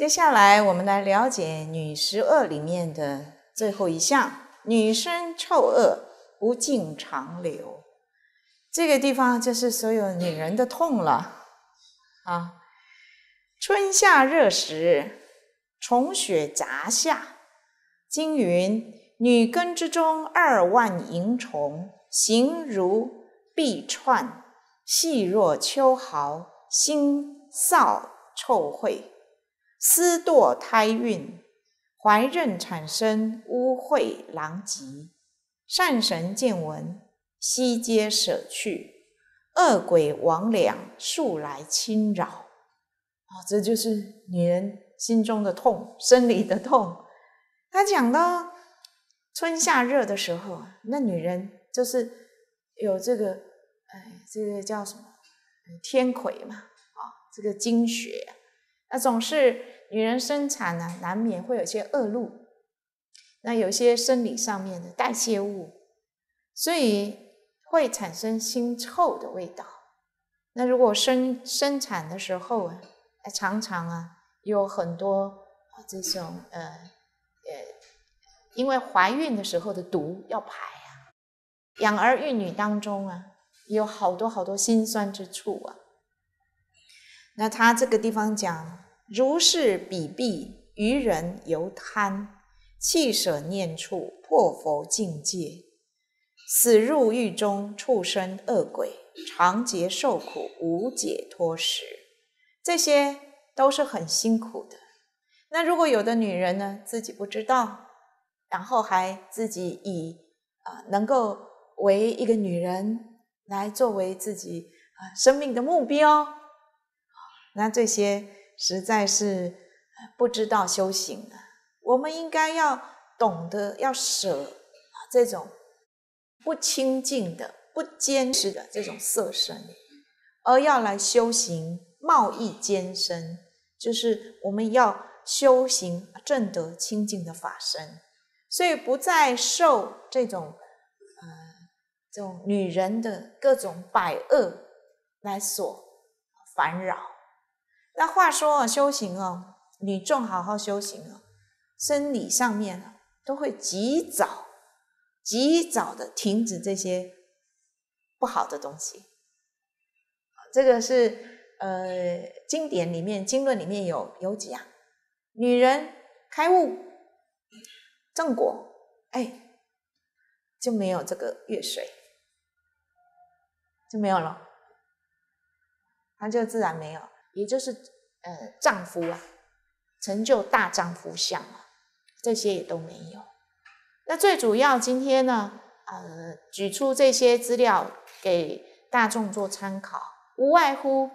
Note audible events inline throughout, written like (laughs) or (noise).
接下来，我们来了解女十恶里面的最后一项：女生臭恶，不尽长流。这个地方就是所有女人的痛了啊！春夏热时，虫血杂下。经云：女根之中，二万蝇虫，形如碧串，细若秋毫，腥臊臭秽。私堕胎孕，怀孕产生污秽狼藉，善神见闻悉皆舍去，恶鬼魍魉速来侵扰。啊，这就是女人心中的痛，生理的痛。他讲到春夏热的时候，那女人就是有这个，哎，这个叫什么？天癸嘛，啊，这个经血。那总是女人生产呢，难免会有些恶露，那有些生理上面的代谢物，所以会产生腥臭的味道。那如果生生产的时候啊，常常啊有很多这种呃呃，因为怀孕的时候的毒要排啊，养儿育女当中啊，有好多好多辛酸之处啊。那他这个地方讲，如是比壁愚人犹贪弃舍念处破佛境界，死入狱中畜生恶鬼长劫受苦无解脱时，这些都是很辛苦的。那如果有的女人呢，自己不知道，然后还自己以啊能够为一个女人来作为自己啊生命的目标。那这些实在是不知道修行的。我们应该要懂得要舍这种不清净的、不坚持的这种色身，而要来修行贸易坚身，就是我们要修行正得清净的法身，所以不再受这种嗯这种女人的各种百恶来所烦扰。那话说修行哦，女众好好修行哦，生理上面都会及早、及早的停止这些不好的东西。这个是呃，经典里面《经论》里面有有讲，女人开悟正果，哎，就没有这个月水，就没有了，它就自然没有。也就是，呃，丈夫啊，成就大丈夫相啊，这些也都没有。那最主要今天呢，呃，举出这些资料给大众做参考，无外乎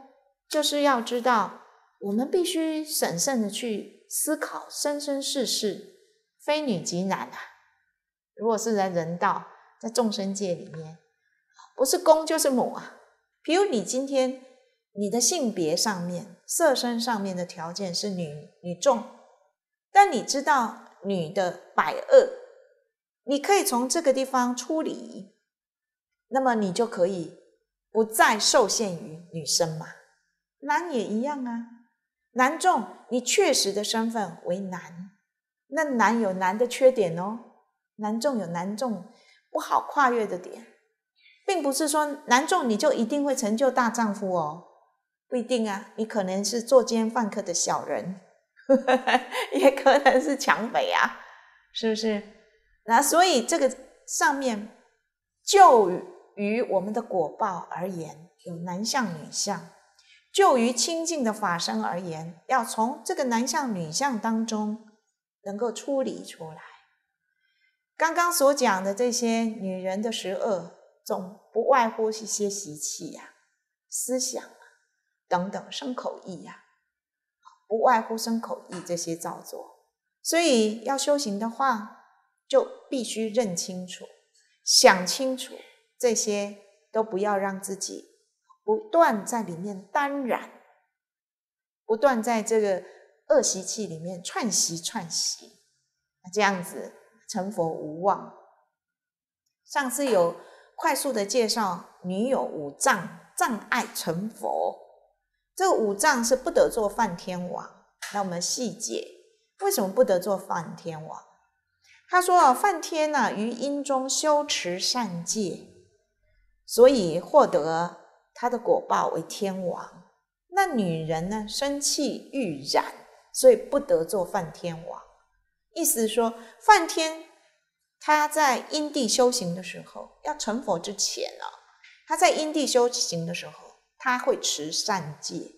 就是要知道，我们必须审慎的去思考，生生世世非女即男啊。如果是在人道，在众生界里面，不是公就是母啊。比如你今天。你的性别上面、色身上面的条件是女女众，但你知道女的百恶，你可以从这个地方处理，那么你就可以不再受限于女生嘛。男也一样啊，男众你确实的身份为男，那男有男的缺点哦，男众有男众不好跨越的点，并不是说男众你就一定会成就大丈夫哦。不一定啊，你可能是作奸犯科的小人，(laughs) 也可能是强匪啊，是不是？那所以这个上面，就于我们的果报而言，有男相女相；就于清净的法身而言，要从这个男相女相当中能够处理出来。刚刚所讲的这些女人的十恶，总不外乎是些习气呀、思想。等等，生口意呀，不外乎生口意这些造作，所以要修行的话，就必须认清楚、想清楚，这些都不要让自己不断在里面沾染，不断在这个恶习气里面串习串习，这样子成佛无望。上次有快速的介绍，女有五障障碍成佛。这个五脏是不得做梵天王，那我们细解为什么不得做梵天王？他说啊，梵天呢于因中修持善戒，所以获得他的果报为天王。那女人呢生气欲染，所以不得做梵天王。意思是说，梵天他在因地修行的时候，要成佛之前呢，他在因地修行的时候。他会持善戒，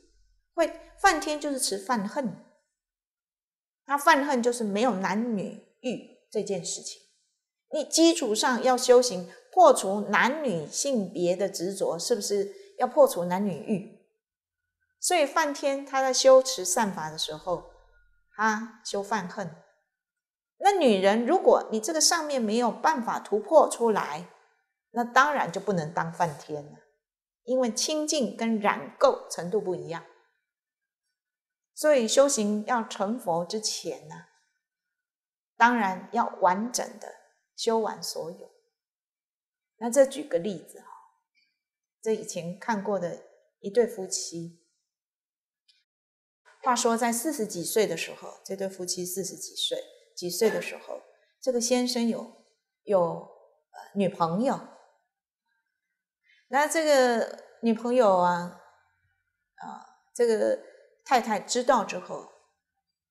会犯天就是持犯恨。他犯恨就是没有男女欲这件事情。你基础上要修行破除男女性别的执着，是不是要破除男女欲？所以梵天他在修持善法的时候，他修犯恨。那女人，如果你这个上面没有办法突破出来，那当然就不能当梵天了。因为清净跟染垢程度不一样，所以修行要成佛之前呢，当然要完整的修完所有。那这举个例子哈，这以前看过的一对夫妻，话说在四十几岁的时候，这对夫妻四十几岁几岁的时候，这个先生有有女朋友。那这个女朋友啊，啊，这个太太知道之后，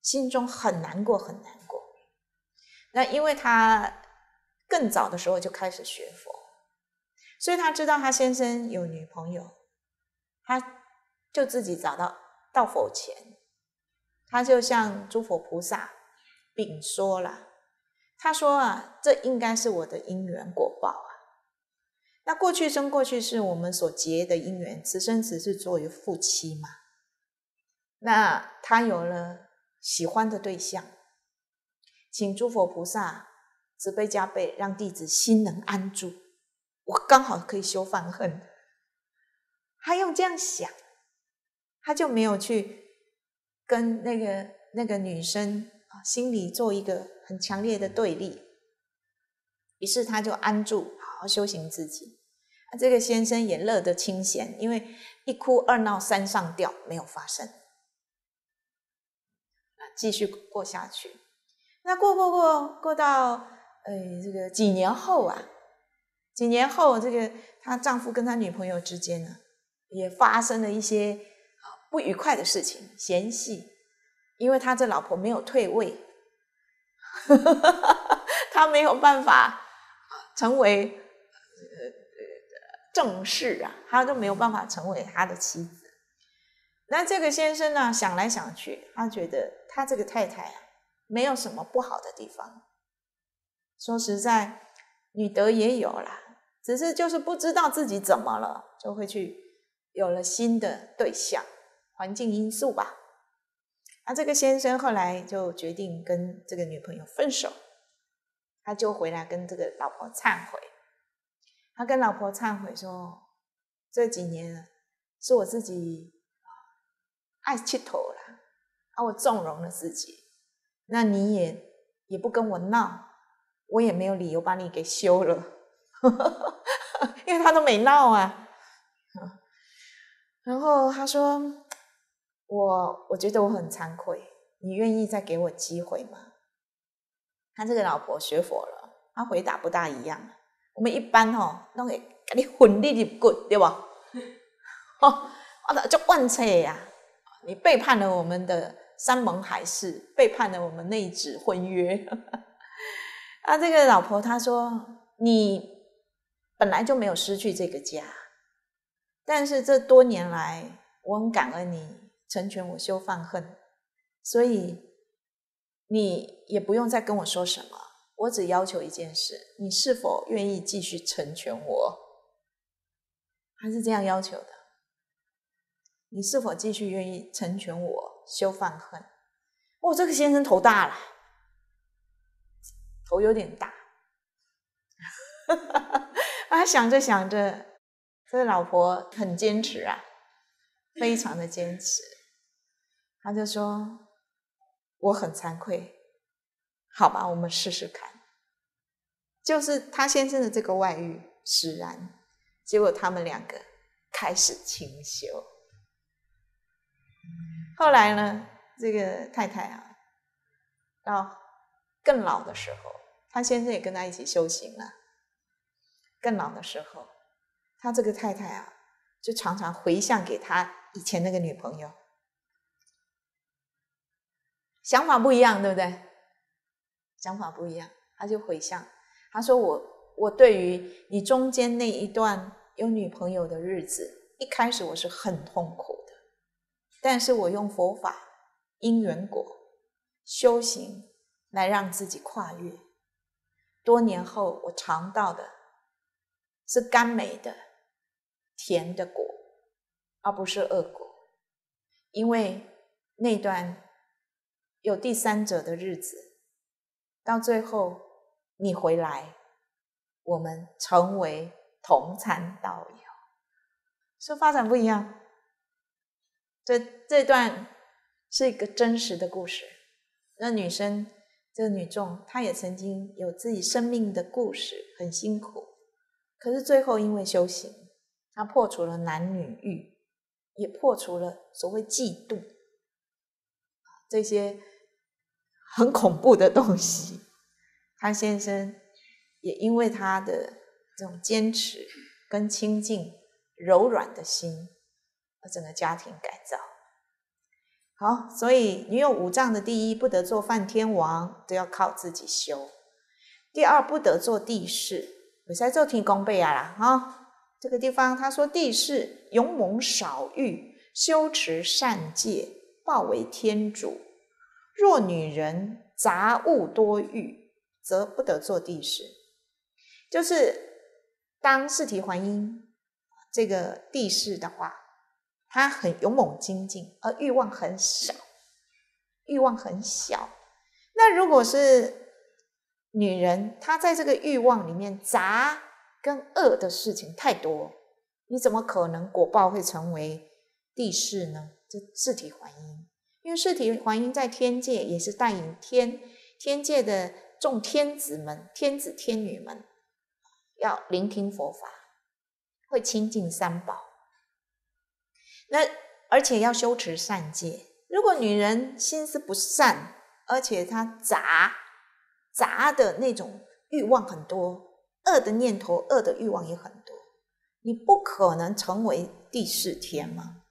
心中很难过，很难过。那因为她更早的时候就开始学佛，所以她知道她先生有女朋友，她就自己找到到佛前，她就向诸佛菩萨禀说了。她说啊，这应该是我的因缘果报。那过去生过去是我们所结的因缘，此生只是作为夫妻嘛。那他有了喜欢的对象，请诸佛菩萨慈悲加倍，让弟子心能安住。我刚好可以修放恨，他用这样想，他就没有去跟那个那个女生啊心里做一个很强烈的对立，于是他就安住，好好修行自己。这个先生也乐得清闲，因为一哭二闹三上吊没有发生啊，继续过下去。那过过过过到呃这个几年后啊，几年后这个她丈夫跟她女朋友之间呢，也发生了一些啊不愉快的事情，嫌隙，因为他这老婆没有退位，他 (laughs) 没有办法成为。正事啊，他都没有办法成为他的妻子。那这个先生呢，想来想去，他觉得他这个太太啊，没有什么不好的地方。说实在，女德也有啦，只是就是不知道自己怎么了，就会去有了新的对象，环境因素吧。那这个先生后来就决定跟这个女朋友分手，他就回来跟这个老婆忏悔。他跟老婆忏悔说：“这几年是我自己爱气头了，啊，我纵容了自己。那你也也不跟我闹，我也没有理由把你给休了，(laughs) 因为他都没闹啊。然后他说：‘我我觉得我很惭愧，你愿意再给我机会吗？’他这个老婆学佛了，他回答不大一样。”我们一般吼，拢会跟你混的入骨，对吧？哦，(laughs) 我就万次呀！你背叛了我们的山盟海誓，背叛了我们那纸婚约。(laughs) 啊，这个老婆她说：“你本来就没有失去这个家，但是这多年来，我很感恩你成全我修放恨，所以你也不用再跟我说什么。”我只要求一件事：你是否愿意继续成全我？他是这样要求的。你是否继续愿意成全我修放恨？哇，这个先生头大了，头有点大。啊，(laughs) 想着想着，这的老婆很坚持啊，非常的坚持。他就说：“我很惭愧。”好吧，我们试试看。就是他先生的这个外遇使然，结果他们两个开始清修。后来呢，这个太太啊，到更老的时候，他先生也跟他一起修行了。更老的时候，他这个太太啊，就常常回向给他以前那个女朋友，想法不一样，对不对？想法不一样，他就回向。他说：“我我对于你中间那一段有女朋友的日子，一开始我是很痛苦的，但是我用佛法、因缘果修行来让自己跨越。多年后，我尝到的是甘美的甜的果，而不是恶果，因为那段有第三者的日子。”到最后，你回来，我们成为同参道友，说发展不一样。这这段是一个真实的故事。那女生，这个女众，她也曾经有自己生命的故事，很辛苦。可是最后因为修行，她破除了男女欲，也破除了所谓嫉妒这些。很恐怖的东西，潘 (laughs) 先生也因为他的这种坚持跟清净柔软的心，把整个家庭改造好。所以你有五脏的第一，不得做梵天王，都要靠自己修；第二，不得做地士，我在做天工辈啊啦！哈，这个地方他说地士勇猛少欲，修持善戒，报为天主。若女人杂物多欲，则不得做地势。就是当四体还阴这个地势的话，他很勇猛精进，而欲望很少，欲望很小。那如果是女人，她在这个欲望里面杂跟恶的事情太多，你怎么可能果报会成为地势呢？这四体还阴。因为四体还迎在天界，也是带领天天界的众天子们、天子天女们，要聆听佛法，会亲近三宝。那而且要修持善戒。如果女人心思不善，而且她杂杂的那种欲望很多，恶的念头、恶的欲望也很多，你不可能成为第四天嘛。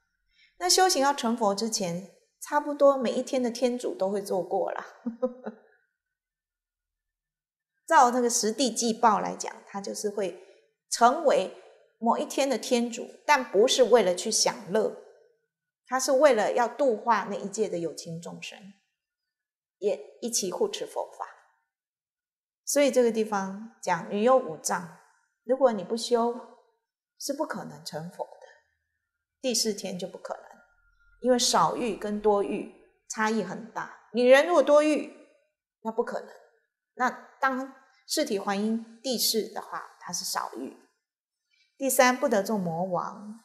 那修行要成佛之前。差不多每一天的天主都会做过了。(laughs) 照那个实地季报来讲，他就是会成为某一天的天主，但不是为了去享乐，他是为了要度化那一界的有情众生，也一起护持佛法。所以这个地方讲，女有五脏，如果你不修，是不可能成佛的。第四天就不可能。因为少欲跟多欲差异很大，女人如果多欲，那不可能。那当四体还因地势的话，她是少欲。第三，不得做魔王。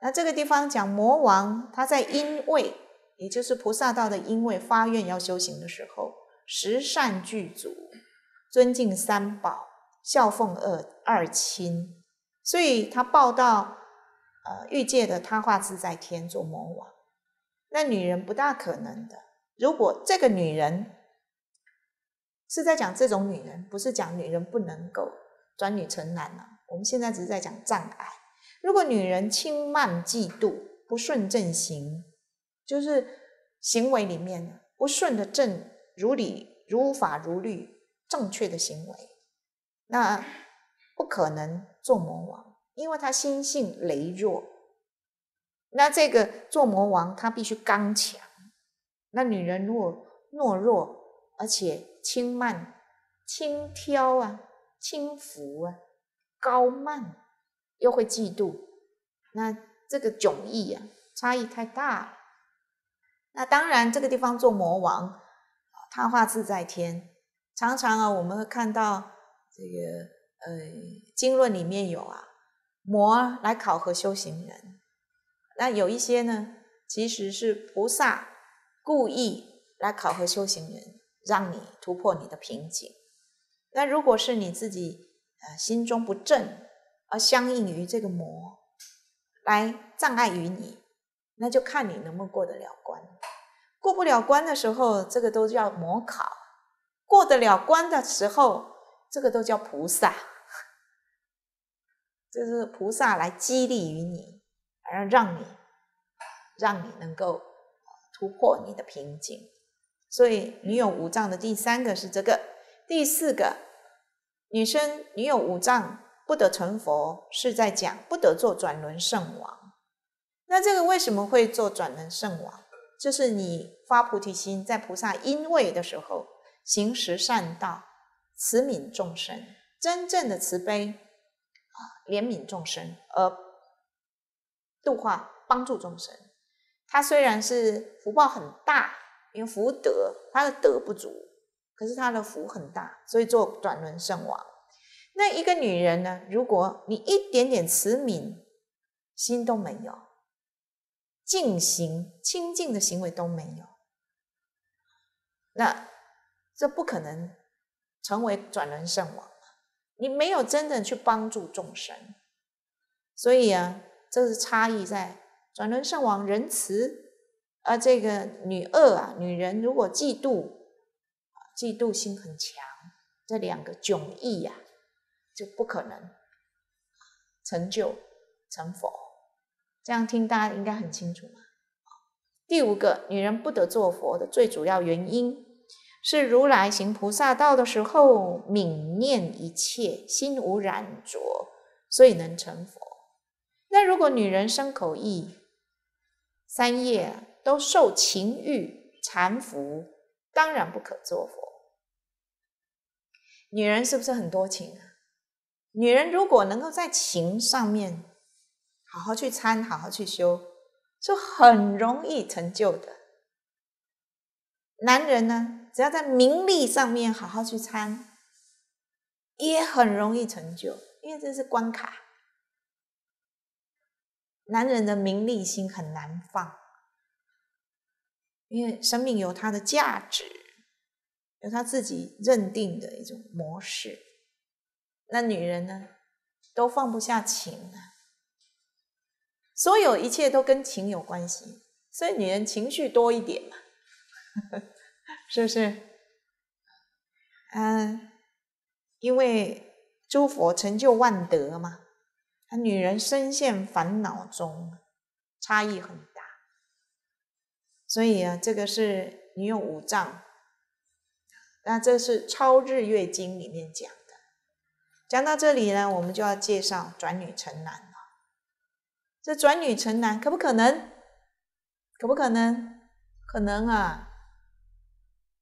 那这个地方讲魔王，他在因位，也就是菩萨道的因位发愿要修行的时候，十善具足，尊敬三宝，孝奉二二亲，所以他报到呃欲界的他化自在天做魔王。那女人不大可能的。如果这个女人是在讲这种女人，不是讲女人不能够转女成男了。我们现在只是在讲障碍。如果女人轻慢、嫉妒、不顺正行，就是行为里面不顺的正如理、如法、如律正确的行为，那不可能做魔王，因为她心性羸弱。那这个做魔王，他必须刚强。那女人如果懦弱，而且轻慢、轻佻啊、轻浮啊、高慢，又会嫉妒，那这个迥异啊，差异太大了。那当然，这个地方做魔王，他化自在天，常常啊，我们会看到这个呃，《经论》里面有啊，魔来考核修行人。那有一些呢，其实是菩萨故意来考核修行人，让你突破你的瓶颈。那如果是你自己呃心中不正，而相应于这个魔来障碍于你，那就看你能不能过得了关。过不了关的时候，这个都叫魔考；过得了关的时候，这个都叫菩萨。就 (laughs) 是菩萨来激励于你。而让你，让你能够突破你的瓶颈。所以你有五脏的第三个是这个，第四个，女生你有五脏不得成佛，是在讲不得做转轮圣王。那这个为什么会做转轮圣王？就是你发菩提心，在菩萨因位的时候，行十善道，慈悯众生，真正的慈悲啊，怜悯众生而。度化帮助众生，他虽然是福报很大，因为福德他的德不足，可是他的福很大，所以做转轮圣王。那一个女人呢？如果你一点点慈悯心都没有，净行清净的行为都没有，那这不可能成为转轮圣王。你没有真的去帮助众生，所以啊。这是差异在转轮圣王仁慈，而这个女恶啊，女人如果嫉妒，嫉妒心很强，这两个迥异呀，就不可能成就成佛。这样听大家应该很清楚。第五个，女人不得做佛的最主要原因，是如来行菩萨道的时候，泯念一切，心无染浊，所以能成佛。那如果女人生口意，三业都受情欲缠缚，当然不可做佛。女人是不是很多情？女人如果能够在情上面好好去参，好好去修，就很容易成就的。男人呢，只要在名利上面好好去参，也很容易成就，因为这是关卡。男人的名利心很难放，因为生命有它的价值，有他自己认定的一种模式。那女人呢，都放不下情啊，所有一切都跟情有关系，所以女人情绪多一点嘛，(laughs) 是不是？嗯，因为诸佛成就万德嘛。女人深陷烦恼中，差异很大。所以啊，这个是你有五脏。那这是《超日月经》里面讲的。讲到这里呢，我们就要介绍转女成男了。这转女成男可不可能？可不可能？可能啊。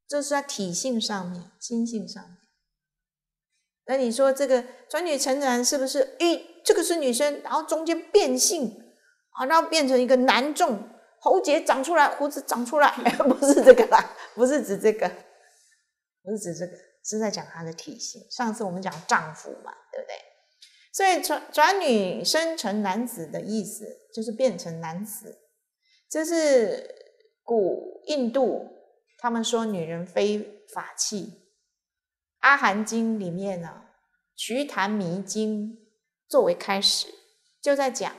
这是在体性上面、心性上面。那你说这个转女成男是不是？一这个是女生，然后中间变性好，然后变成一个男众，喉结长出来，胡子长出来，(laughs) 不是这个啦，不是指这个，不是指这个，是在讲他的体型。上次我们讲丈夫嘛，对不对？所以转转女生成男子的意思，就是变成男子。这是古印度他们说女人非法器，《阿含经》里面呢，《瞿昙迷经》。作为开始，就在讲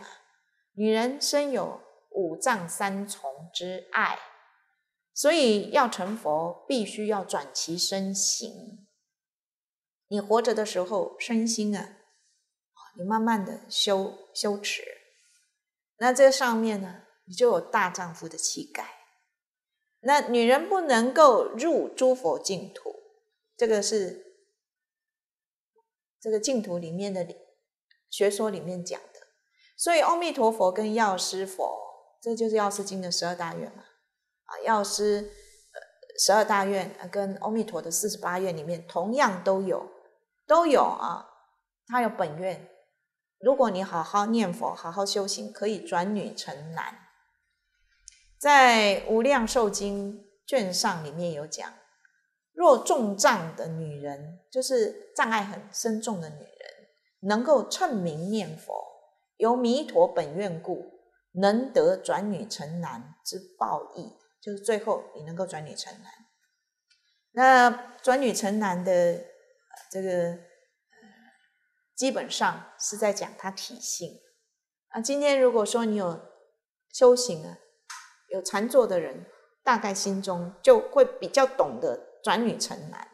女人生有五脏三重之爱，所以要成佛，必须要转其身形。你活着的时候，身心啊，你慢慢的修修持，那这上面呢，你就有大丈夫的气概。那女人不能够入诸佛净土，这个是这个净土里面的。学说里面讲的，所以阿弥陀佛跟药师佛，这就是药师经的十二大愿嘛。啊，药师十二大愿跟阿弥陀的四十八愿里面同样都有，都有啊。他有本愿，如果你好好念佛、好好修行，可以转女成男。在无量寿经卷上里面有讲，若重障的女人，就是障碍很深重的女。能够称名念佛，由弥陀本愿故，能得转女成男之报义，就是最后你能够转女成男。那转女成男的这个，基本上是在讲他体性啊。今天如果说你有修行啊，有禅坐的人，大概心中就会比较懂得转女成男。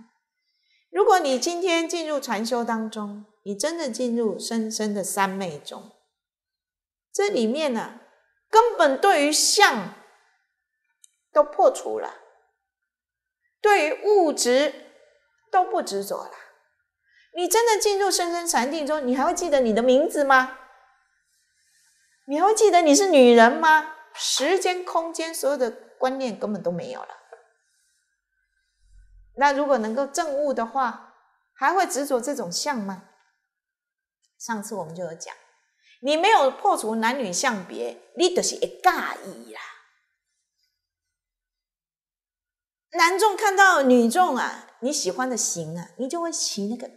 如果你今天进入禅修当中，你真的进入深深的三昧中，这里面呢，根本对于相都破除了，对于物质都不执着了。你真的进入深深禅定中，你还会记得你的名字吗？你还会记得你是女人吗？时间、空间所有的观念根本都没有了。那如果能够正悟的话，还会执着这种相吗？上次我们就有讲，你没有破除男女相别，你就是一尬意啦。男众看到女众啊，你喜欢的形啊，你就会起那个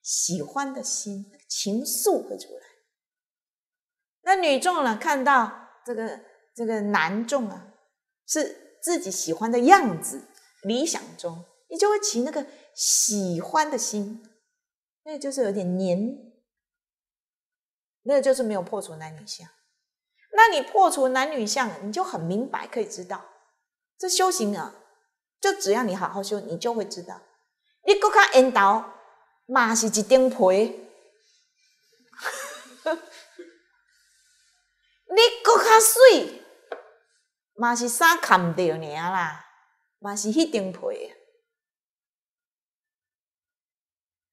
喜欢的心，情愫会出来。那女众呢，看到这个这个男众啊，是自己喜欢的样子，理想中，你就会起那个喜欢的心，那就是有点黏。那就是没有破除男女相，那你破除男女相，你就很明白可以知道，这修行啊，就只要你好好修，你就会知道。你国看硬道嘛是一顶皮，(laughs) 你国卡水嘛是衫盖唔到尔啦，嘛是迄顶皮，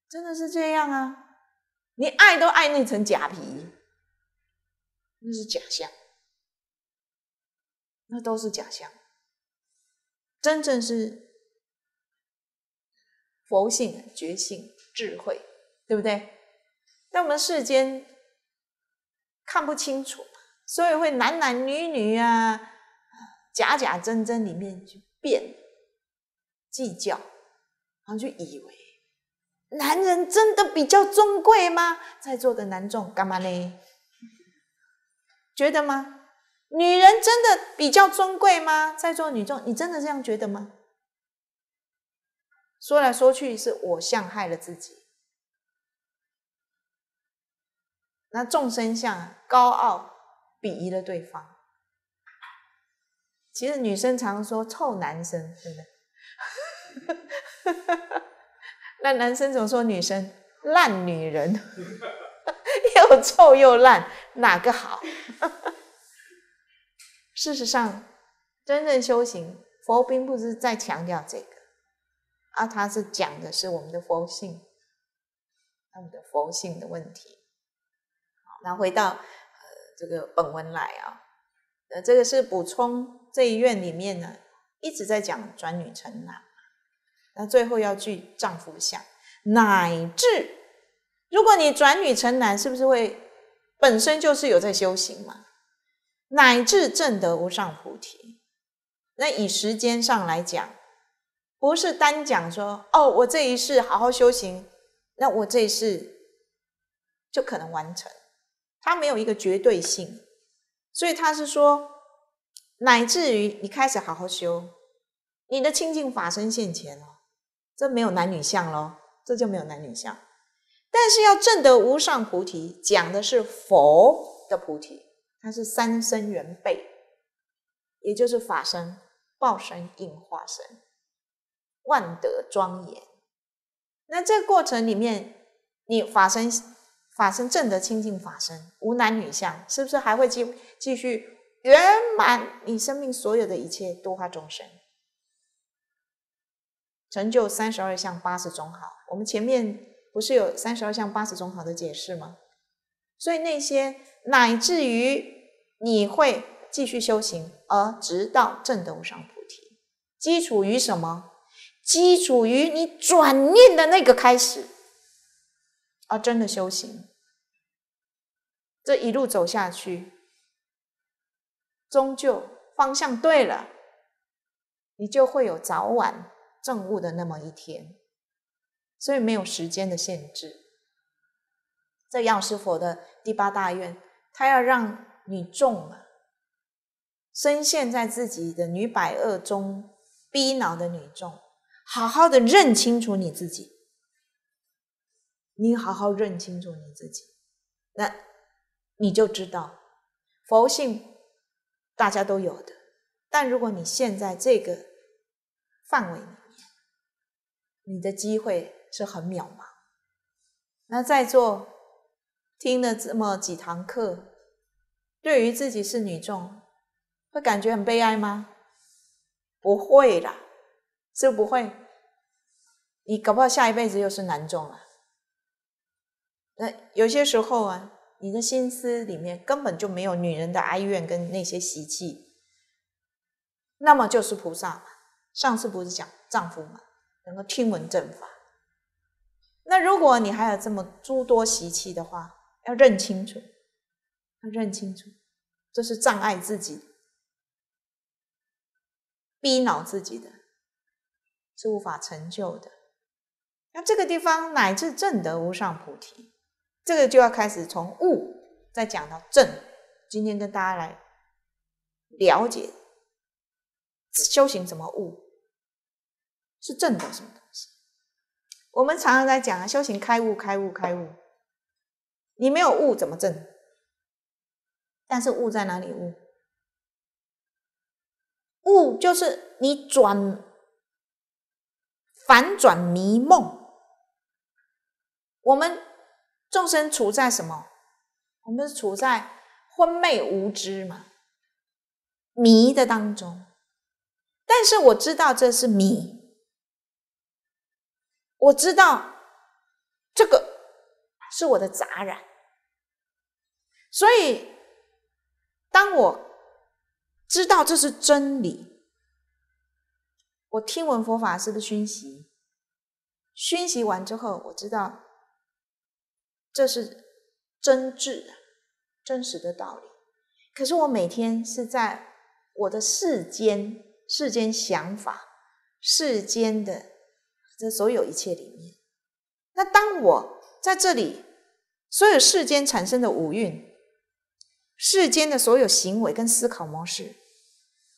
真的是这样啊。你爱都爱那层假皮，那是假象，那都是假象。真正是佛性、觉性、智慧，对不对？那我们世间看不清楚，所以会男男女女啊，假假真真里面就变计较，然后就以为。男人真的比较尊贵吗？在座的男众干嘛呢？觉得吗？女人真的比较尊贵吗？在座女众，你真的这样觉得吗？说来说去是我相害了自己，那众生相高傲鄙夷了对方。其实女生常说“臭男生”，对不对？那男生怎么说女生？烂女人，(laughs) 又臭又烂，哪个好？(laughs) 事实上，真正修行，佛并不是在强调这个，啊，他是讲的是我们的佛性，我们的佛性的问题。好，那回到呃这个本文来啊，呃，这个是补充这一院里面呢一直在讲转女成男。那最后要去丈夫相，乃至如果你转女成男，是不是会本身就是有在修行嘛？乃至正得无上菩提，那以时间上来讲，不是单讲说哦，我这一世好好修行，那我这一世就可能完成，它没有一个绝对性，所以他是说，乃至于你开始好好修，你的清净法身现前哦，这没有男女相咯，这就没有男女相。但是要证得无上菩提，讲的是佛的菩提，它是三生原备，也就是法身、报身、应化身，万德庄严。那这个过程里面，你法身、法身证得清净法身，无男女相，是不是还会继继续圆满你生命所有的一切度化众生？成就三十二相八十种好，我们前面不是有三十二相八十种好的解释吗？所以那些乃至于你会继续修行，而直到正得无上菩提，基础于什么？基础于你转念的那个开始，而真的修行，这一路走下去，终究方向对了，你就会有早晚。政悟的那么一天，所以没有时间的限制。这药师佛的第八大愿，他要让你中了，深陷在自己的女百恶中逼恼的女众，好好的认清楚你自己。你好好认清楚你自己，那你就知道佛性大家都有的。但如果你现在这个范围里，你的机会是很渺茫。那在座听了这么几堂课，对于自己是女众，会感觉很悲哀吗？不会啦，是不会。你搞不好下一辈子又是男众了。那有些时候啊，你的心思里面根本就没有女人的哀怨跟那些习气，那么就是菩萨。上次不是讲丈夫吗？能够听闻正法，那如果你还有这么诸多习气的话，要认清楚，要认清楚，这是障碍自己、逼恼自己的，是无法成就的。那这个地方乃至正得无上菩提，这个就要开始从悟再讲到正。今天跟大家来了解修行怎么悟。是正的什么东西？我们常常在讲啊，修行开悟，开悟，开悟。你没有悟怎么正？但是悟在哪里？悟？悟就是你转，反转迷梦。我们众生处在什么？我们处在昏昧无知嘛，迷的当中。但是我知道这是迷。我知道这个是我的杂染，所以当我知道这是真理，我听闻佛法是不是熏习？熏习完之后，我知道这是真挚、的、真实的道理。可是我每天是在我的世间、世间想法、世间的。这所有一切里面，那当我在这里，所有世间产生的五蕴，世间的所有行为跟思考模式，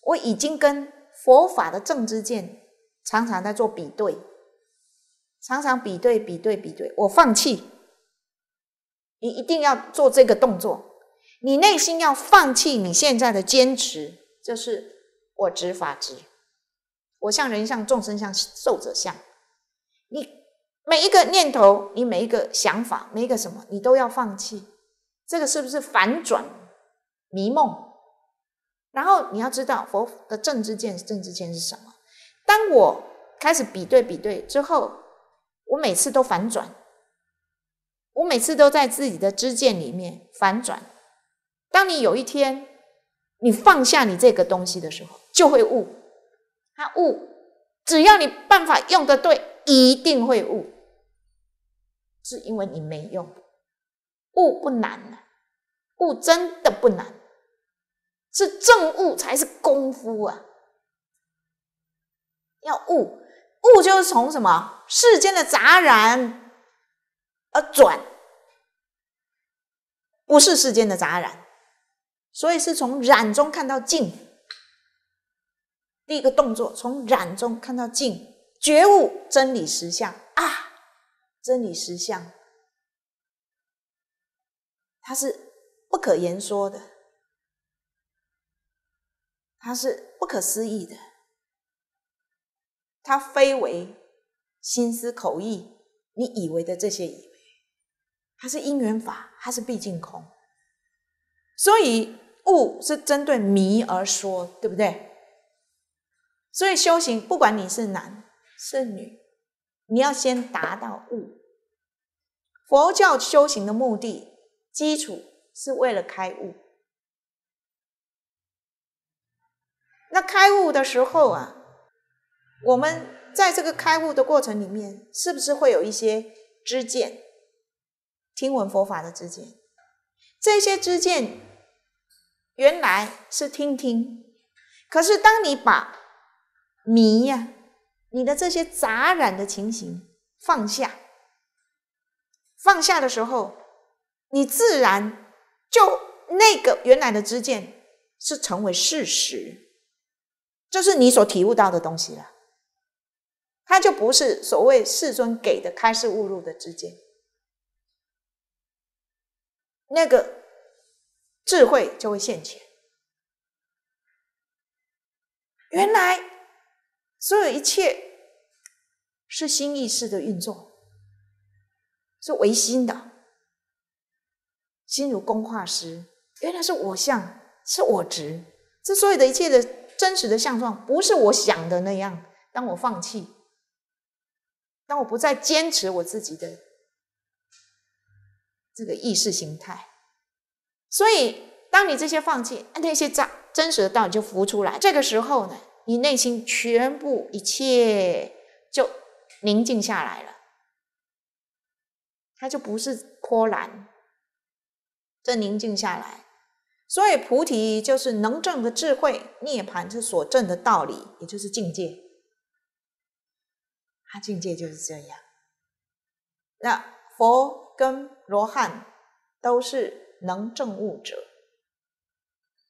我已经跟佛法的正知见常常在做比对，常常比对比对比对，我放弃。你一定要做这个动作，你内心要放弃你现在的坚持，就是我执法执，我向人向众生向受者向。你每一个念头，你每一个想法，每一个什么，你都要放弃。这个是不是反转迷梦？然后你要知道佛的正知见，正知见是什么？当我开始比对比对之后，我每次都反转，我每次都在自己的知见里面反转。当你有一天你放下你这个东西的时候，就会悟。他悟，只要你办法用的对。一定会悟，是因为你没用。悟不难呢，悟真的不难，是正悟才是功夫啊。要悟，悟就是从什么世间的杂然而转，不是世间的杂然，所以是从染中看到净。第一个动作，从染中看到净。觉悟真理实相啊！真理实相，它是不可言说的，它是不可思议的，它非为心思口意，你以为的这些以为，它是因缘法，它是毕竟空。所以悟是针对迷而说，对不对？所以修行，不管你是男。圣女，你要先达到悟。佛教修行的目的基础是为了开悟。那开悟的时候啊，我们在这个开悟的过程里面，是不是会有一些知见？听闻佛法的知见，这些知见原来是听听，可是当你把迷呀。你的这些杂染的情形放下，放下的时候，你自然就那个原来的知见是成为事实，这是你所体悟到的东西了。它就不是所谓世尊给的开示误入的知见，那个智慧就会现前。原来。所有一切是心意识的运作，是唯心的。心如工化石，原来是我相，是我执。这所有的一切的真实的相状，不是我想的那样。当我放弃，当我不再坚持我自己的这个意识形态，所以当你这些放弃，那些真真实的道就浮出来。这个时候呢？你内心全部一切就宁静下来了，它就不是波澜。这宁静下来，所以菩提就是能证的智慧，涅盘是所证的道理，也就是境界。他境界就是这样。那佛跟罗汉都是能证悟者。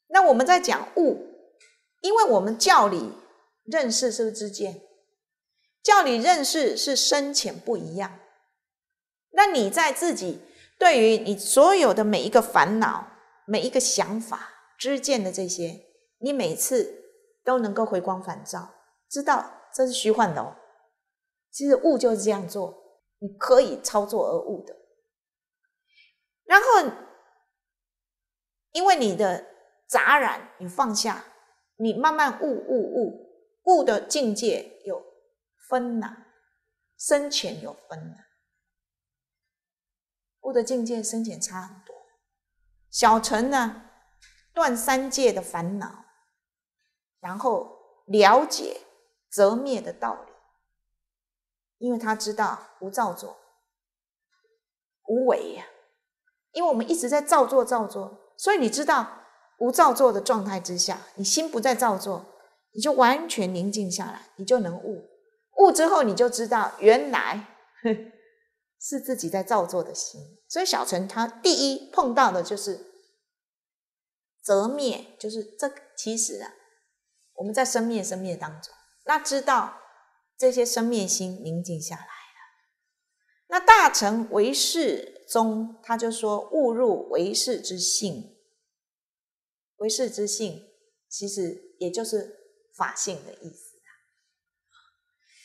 那我们在讲悟。因为我们教理认识是不是知见？教理认识是深浅不一样。那你在自己对于你所有的每一个烦恼、每一个想法、知见的这些，你每次都能够回光返照，知道这是虚幻的哦。其实悟就是这样做，你可以操作而悟的。然后，因为你的杂染，你放下。你慢慢悟悟悟悟的境界有分呐，深浅有分的，悟的境界深浅差很多。小乘呢，断三界的烦恼，然后了解则灭的道理，因为他知道无造作、无为呀，因为我们一直在造作、造作，所以你知道。无造作的状态之下，你心不再造作，你就完全宁静下来，你就能悟。悟之后，你就知道原来 (laughs) 是自己在造作的心。所以小乘他第一碰到的就是则灭，就是这其实啊，我们在生灭生灭当中，那知道这些生灭心宁静下来了。那大成唯世宗他就说，误入唯世之性。唯识之性，其实也就是法性的意思。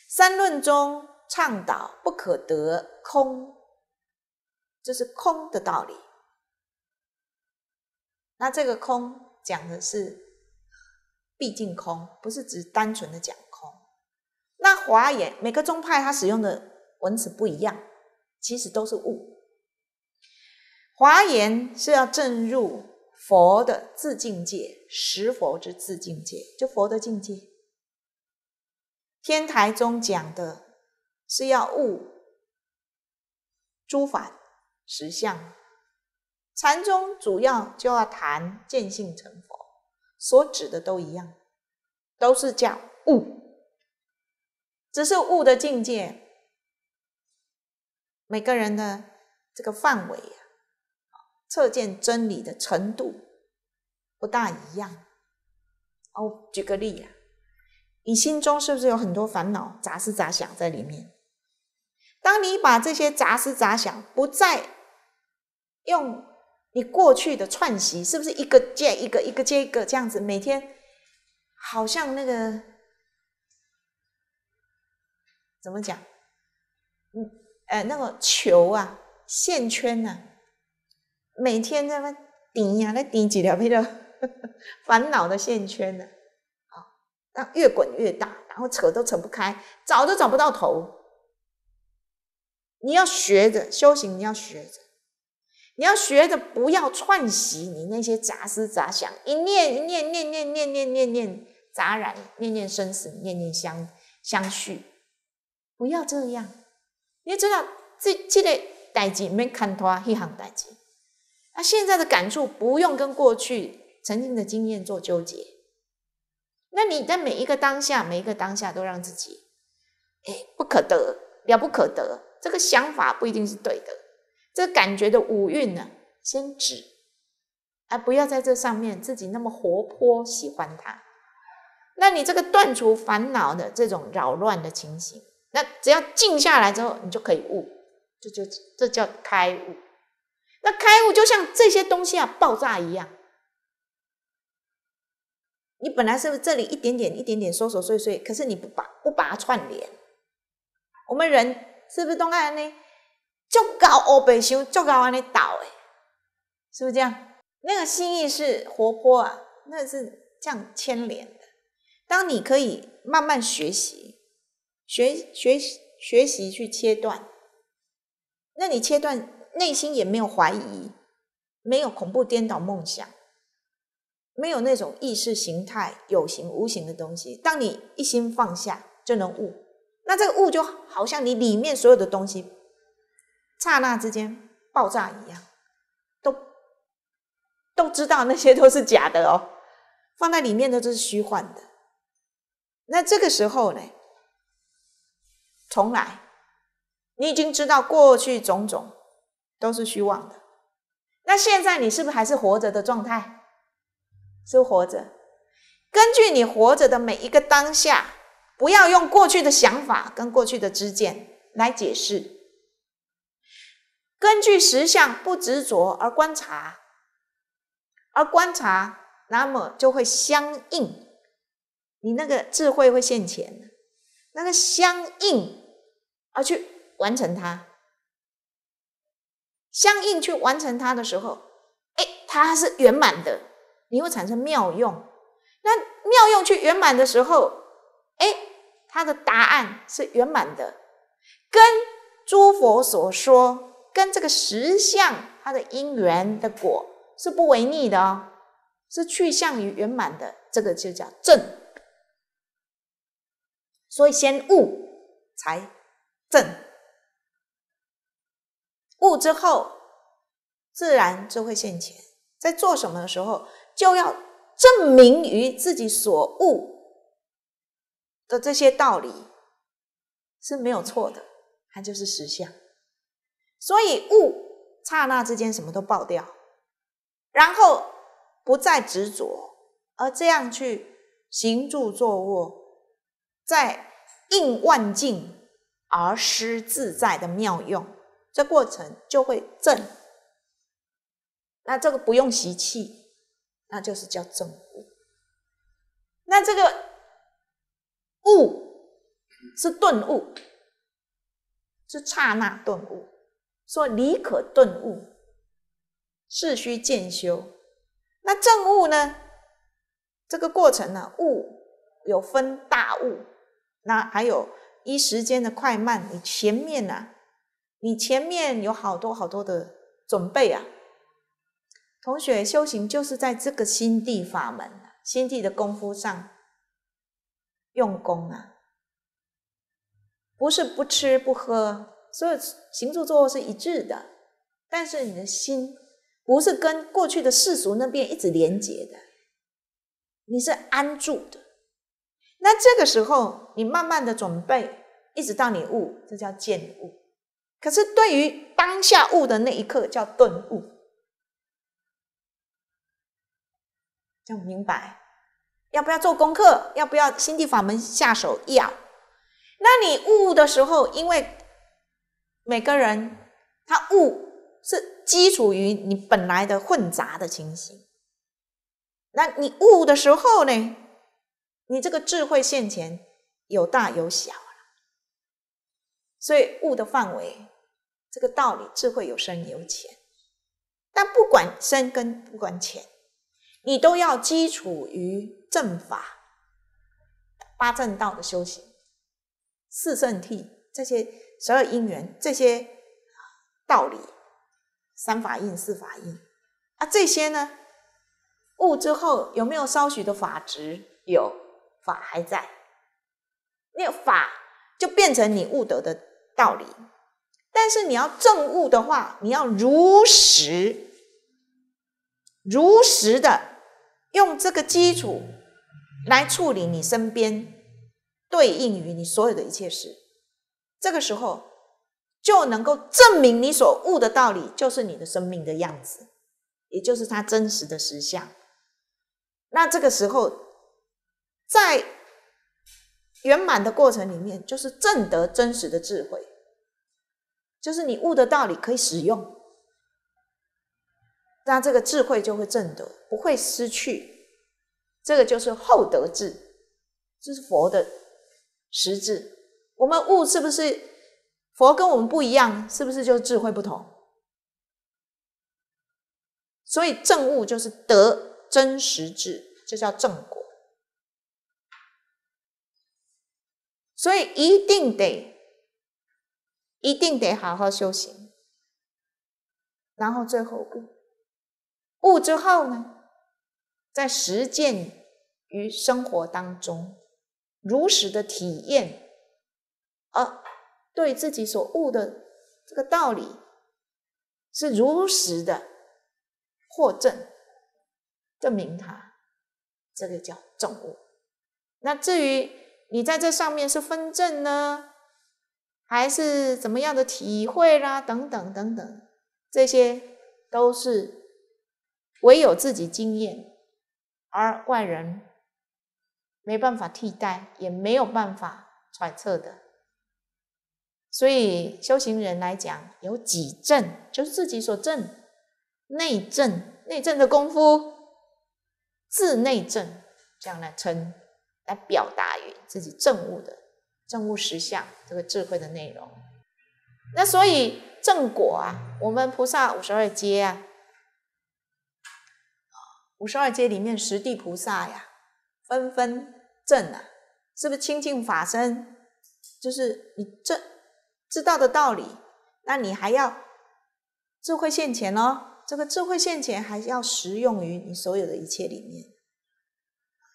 三论中倡导不可得空，这是空的道理。那这个空讲的是毕竟空，不是指单纯的讲空。那华严每个宗派它使用的文字不一样，其实都是悟。华严是要证入。佛的自境界，十佛之自境界，就佛的境界。天台中讲的是要悟诸法实相，禅宗主要就要谈见性成佛，所指的都一样，都是叫悟，只是悟的境界，每个人的这个范围。测见真理的程度不大一样哦。举个例啊，你心中是不是有很多烦恼杂思杂想在里面？当你把这些杂思杂想不再用你过去的串习，是不是一个接一个、一个接一个这样子？每天好像那个怎么讲？嗯，呃，那个球啊，线圈呢？每天在那顶呀，在顶几条那个 (laughs) 烦恼的线圈呢？好，当越滚越大，然后扯都扯不开，找都找不到头。你要学着修行，你要学着，你要学着不要串习你那些杂思杂想，一念一念念念念念念念杂染，念念生死，念念相相续，不要这样。你知道这这个代志，没看透啊，一行代志。现在的感触不用跟过去曾经的经验做纠结，那你在每一个当下，每一个当下都让自己，哎，不可得了，不可得，这个想法不一定是对的，这感觉的五蕴呢，先止，哎，不要在这上面自己那么活泼喜欢它，那你这个断除烦恼的这种扰乱的情形，那只要静下来之后，你就可以悟，这就这叫开悟。那开悟就像这些东西啊，爆炸一样。你本来是不是这里一点点、一点点琐琐碎碎，可是你不把不把它串联。我们人是不是都爱安呢？就搞乌白修，就搞安呢倒哎，是不是这样？那个心意是活泼啊，那是这样牵连的。当你可以慢慢学习、学学学习去切断，那你切断。内心也没有怀疑，没有恐怖颠倒梦想，没有那种意识形态有形无形的东西。当你一心放下，就能悟。那这个悟就好像你里面所有的东西，刹那之间爆炸一样，都都知道那些都是假的哦，放在里面的都是虚幻的。那这个时候呢，重来，你已经知道过去种种。都是虚妄的。那现在你是不是还是活着的状态？是活着。根据你活着的每一个当下，不要用过去的想法跟过去的知见来解释。根据实相不执着而观察，而观察，那么就会相应。你那个智慧会现前，那个相应而去完成它。相应去完成它的时候，哎，它是圆满的，你会产生妙用。那妙用去圆满的时候，哎，它的答案是圆满的，跟诸佛所说，跟这个实相它的因缘的果是不违逆的哦，是趋向于圆满的，这个就叫正。所以先悟才正。悟之后，自然就会现前。在做什么的时候，就要证明于自己所悟的这些道理是没有错的，它就是实相。所以悟刹那之间什么都爆掉，然后不再执着，而这样去行住坐卧，在应万境而失自在的妙用。这过程就会正。那这个不用习气，那就是叫正悟。那这个悟是顿悟，是刹那顿悟，说理可顿悟，事须渐修。那正悟呢？这个过程呢，悟有分大悟，那还有一时间的快慢。你前面呢？你前面有好多好多的准备啊，同学修行就是在这个心地法门、心地的功夫上用功啊，不是不吃不喝，所有行住坐卧是一致的，但是你的心不是跟过去的世俗那边一直连接的，你是安住的。那这个时候，你慢慢的准备，一直到你悟，这叫见悟。可是，对于当下悟的那一刻叫顿悟，就明白。要不要做功课？要不要心地法门下手？要。那你悟的时候，因为每个人他悟是基础于你本来的混杂的情形。那你悟的时候呢，你这个智慧现前有大有小了，所以悟的范围。这个道理，智慧有深有浅，但不管深跟不管浅，你都要基础于正法、八正道的修行、四圣谛这些十二因缘这些道理、三法印、四法印啊，这些呢悟之后有没有稍许的法执？有法还在，那法就变成你悟得的道理。但是你要证悟的话，你要如实、如实的用这个基础来处理你身边对应于你所有的一切事，这个时候就能够证明你所悟的道理就是你的生命的样子，也就是它真实的实相。那这个时候，在圆满的过程里面，就是证得真实的智慧。就是你悟的道理可以使用，那这个智慧就会正得，不会失去。这个就是厚德智，这是佛的实质。我们悟是不是佛跟我们不一样？是不是就智慧不同？所以正悟就是得真实智，这叫正果。所以一定得。一定得好好修行，然后最后悟，悟之后呢，在实践与生活当中，如实的体验，而对自己所悟的这个道理，是如实的获证，证明它，这个叫证悟。那至于你在这上面是分证呢？还是怎么样的体会啦，等等等等，这些都是唯有自己经验，而外人没办法替代，也没有办法揣测的。所以修行人来讲，有己证，就是自己所证，内证，内证的功夫，自内证，这样来称，来表达于自己证悟的。证悟实相，这个智慧的内容。那所以正果啊，我们菩萨五十二阶啊，五十二阶里面十地菩萨呀，纷纷正啊，是不是清净法身？就是你这知道的道理，那你还要智慧现前哦。这个智慧现前，还要适用于你所有的一切里面。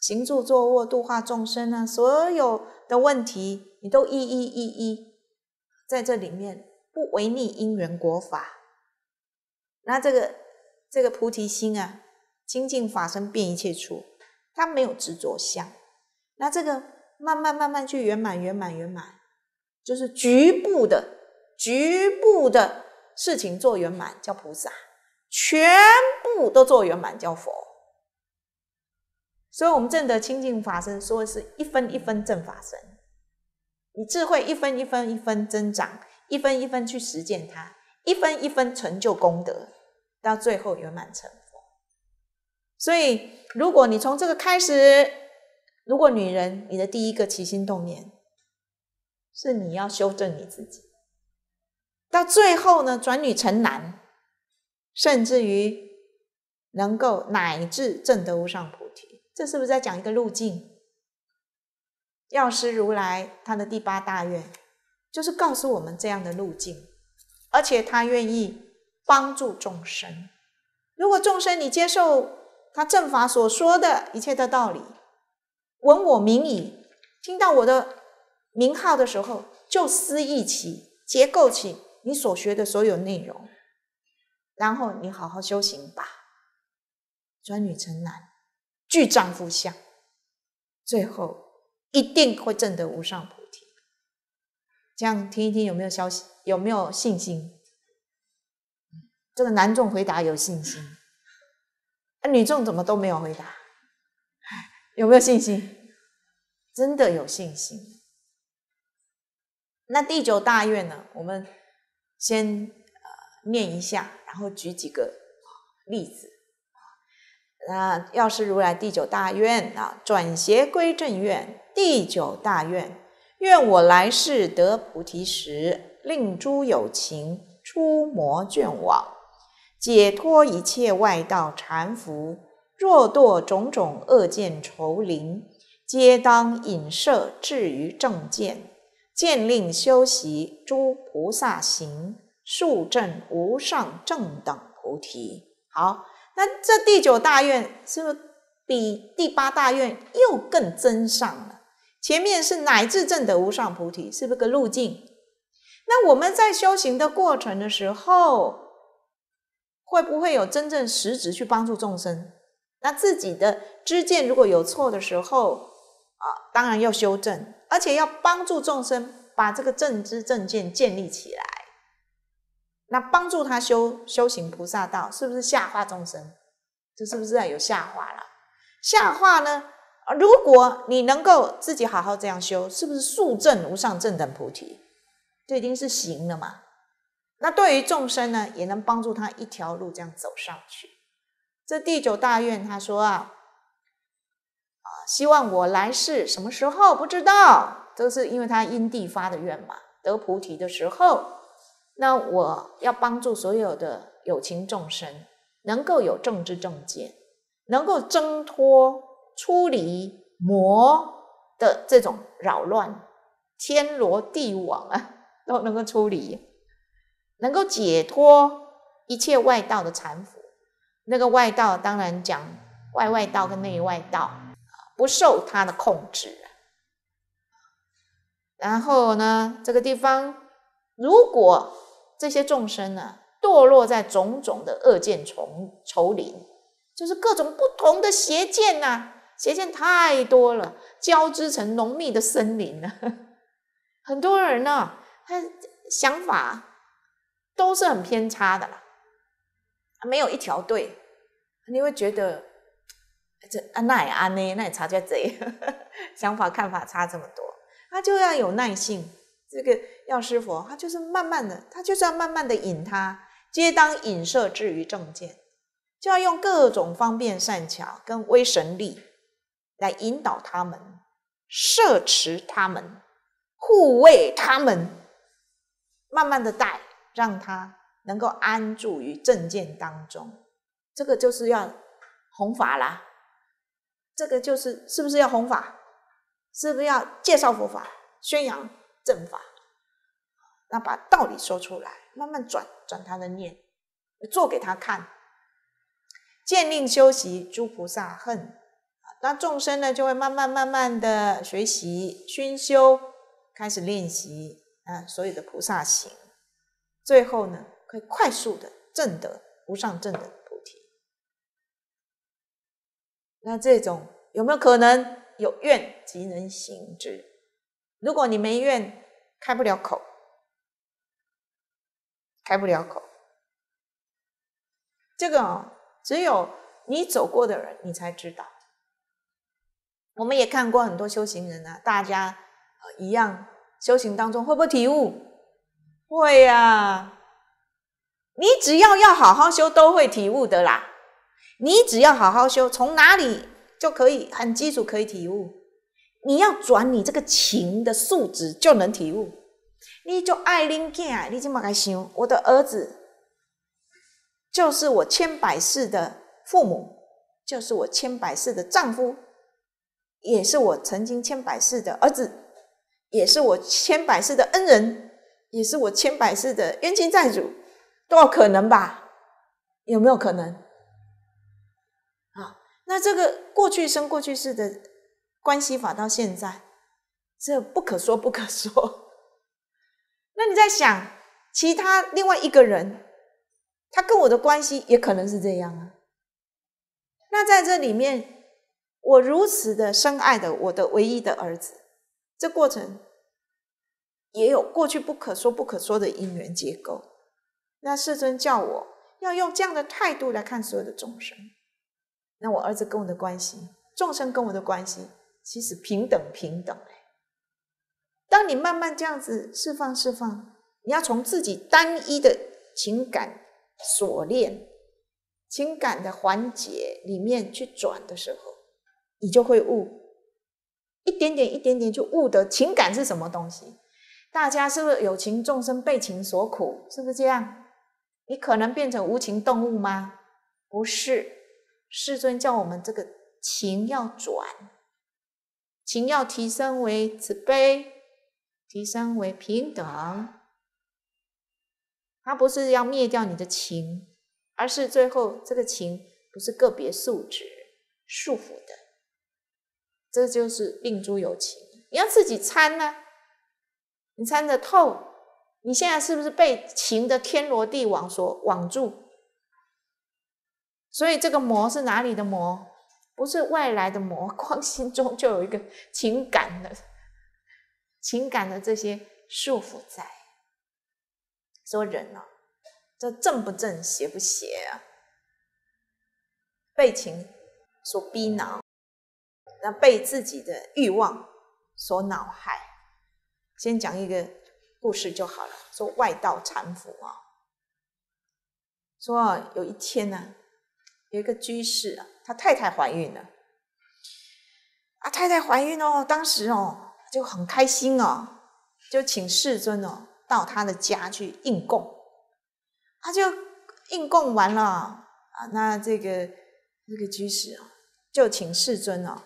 行住坐卧，度化众生啊，所有的问题你都一一一一在这里面不违逆因缘果法。那这个这个菩提心啊，清净法身遍一切处，它没有执着相。那这个慢慢慢慢去圆满，圆满圆满，就是局部的局部的事情做圆满叫菩萨，全部都做圆满叫佛。所以，我们正德清净法身说的是一分一分正法身，你智慧一分一分一分增长，一分一分去实践它，一分一分成就功德，到最后圆满成佛。所以，如果你从这个开始，如果女人，你的第一个起心动念是你要修正你自己，到最后呢，转女成男，甚至于能够乃至正德无上菩这是不是在讲一个路径？药师如来他的第八大愿，就是告诉我们这样的路径，而且他愿意帮助众生。如果众生你接受他正法所说的一切的道理，闻我名矣，听到我的名号的时候，就思忆起、结构起你所学的所有内容，然后你好好修行吧，专女成男。具丈夫相，最后一定会证得无上菩提。这样听一听有没有消息？有没有信心？这个男众回答有信心，那女众怎么都没有回答？有没有信心？真的有信心。那第九大愿呢？我们先呃念一下，然后举几个例子。那药师如来第九大愿啊，转邪归正愿，第九大愿，愿我来世得菩提时，令诸有情出魔眷网，解脱一切外道缠缚，若堕种种恶见愁灵，皆当引摄至于正见，见令修习诸菩萨行，速证无上正等菩提。好。那这第九大愿是不是比第八大愿又更增上了？前面是乃至正得无上菩提，是不是个路径？那我们在修行的过程的时候，会不会有真正实质去帮助众生？那自己的知见如果有错的时候啊，当然要修正，而且要帮助众生把这个正知正见建立起来。那帮助他修修行菩萨道，是不是下化众生？这是不是啊有下化了？下化呢？啊，如果你能够自己好好这样修，是不是速证无上正等菩提？这已经是行了嘛？那对于众生呢，也能帮助他一条路这样走上去。这第九大愿，他说啊啊，希望我来世什么时候不知道？这是因为他因地发的愿嘛，得菩提的时候。那我要帮助所有的有情众生，能够有正知正见，能够挣脱出离魔的这种扰乱，天罗地网啊，都能够出离，能够解脱一切外道的缠缚。那个外道当然讲外外道跟内外道，不受他的控制。然后呢，这个地方如果。这些众生呢，堕落在种种的恶见丛丛林，就是各种不同的邪见呐，邪见太多了，交织成浓密的森林了。(laughs) 很多人呢，他想法都是很偏差的啦，没有一条对。你会觉得这啊，那也安呢，那也差在这 (laughs) 想法看法差这么多，他就要有耐性。这个药师佛，他就是慢慢的，他就是要慢慢的引他，皆当引摄至于正见，就要用各种方便善巧跟威神力来引导他们、摄持他们、护卫他们，慢慢的带，让他能够安住于正见当中。这个就是要弘法啦，这个就是是不是要弘法？是不是要介绍佛法、宣扬？正法，那把道理说出来，慢慢转转他的念，做给他看，建令修习诸菩萨恨，那众生呢就会慢慢慢慢的学习熏修，开始练习啊，所有的菩萨行，最后呢会快速的证得无上正等菩提。那这种有没有可能？有愿即能行之。如果你没愿，开不了口，开不了口。这个只有你走过的人，你才知道。我们也看过很多修行人啊，大家一样修行当中会不会体悟？会啊，你只要要好好修，都会体悟的啦。你只要好好修，从哪里就可以很基础可以体悟。你要转你这个情的素值就能体悟。你就爱恁囝，你就这么想。我的儿子就是我千百世的父母，就是我千百世的丈夫，也是我曾经千百世的儿子，也是我千百世的恩人，也是我千百世的冤亲债主，都有可能吧？有没有可能？啊，那这个过去生过去世的。关系法到现在，这不可说不可说。(laughs) 那你在想，其他另外一个人，他跟我的关系也可能是这样啊。那在这里面，我如此的深爱的我的唯一的儿子，这过程也有过去不可说不可说的因缘结构。那世尊叫我要用这样的态度来看所有的众生。那我儿子跟我的关系，众生跟我的关系。其实平等平等哎，当你慢慢这样子释放释放，你要从自己单一的情感锁链、情感的环节里面去转的时候，你就会悟一点点一点点就悟得情感是什么东西。大家是不是有情众生被情所苦？是不是这样？你可能变成无情动物吗？不是，世尊叫我们这个情要转。情要提升为慈悲，提升为平等。它不是要灭掉你的情，而是最后这个情不是个别素质束缚的，这就是令诸有情。你要自己参呢，你参得透，你现在是不是被情的天罗地网所网住？所以这个魔是哪里的魔？不是外来的魔，光 (laughs) 心中就有一个情感的、情感的这些束缚在。说人呐，这正不正、邪不邪啊？被情所逼恼，那被自己的欲望所恼害。先讲一个故事就好了。说外道缠缚啊，说有一天呢，有一个居士啊。他太太怀孕了，啊，太太怀孕哦，当时哦就很开心哦，就请世尊哦到他的家去应供，他就应供完了啊，那这个这个居士哦，就请世尊哦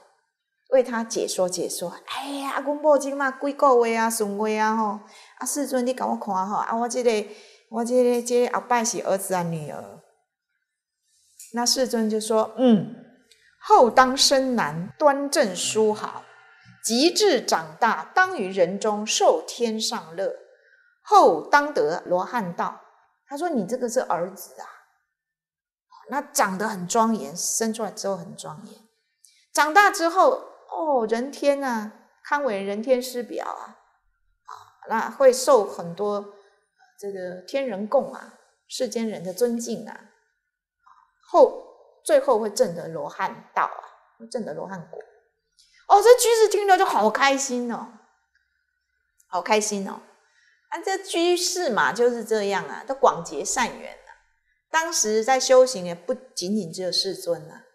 为他解说解说，哎呀，阿公布今嘛，几个月啊，顺位啊吼，阿世尊你给我看哈，啊我这个我这个这后拜是儿子啊女儿。那世尊就说：“嗯，后当生男端正书好，极致长大，当于人中受天上乐，后当得罗汉道。”他说：“你这个是儿子啊，那长得很庄严，生出来之后很庄严，长大之后哦，人天啊，堪为人天师表啊，啊，那会受很多这个天人供啊，世间人的尊敬啊。”后最后会证得罗汉道啊，证得罗汉果。哦，这居士听了就好开心哦，好开心哦。那这居士嘛就是这样啊，都广结善缘啊。当时在修行也不仅仅只有世尊啊。